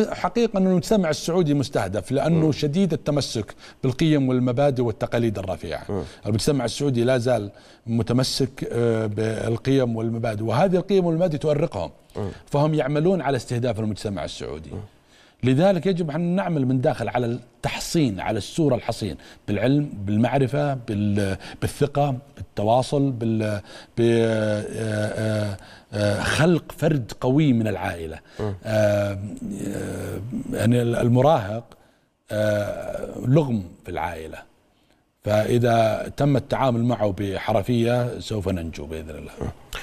حقيقه ان المجتمع السعودي مستهدف لانه م. شديد التمسك بالقيم والمبادئ والتقاليد الرفيعه م. المجتمع السعودي لا زال متمسك آه، بالقيم والمبادئ وهذه القيم والمبادئ تؤرقهم م. فهم يعملون على استهداف المجتمع السعودي م. لذلك يجب أن نعمل من داخل على التحصين على السور الحصين بالعلم بالمعرفة بالثقة بالتواصل بال آه، آه، آه، خلق فرد قوي من العائلة يعني المراهق لغم في العائلة فإذا تم التعامل معه بحرفية سوف ننجو بإذن الله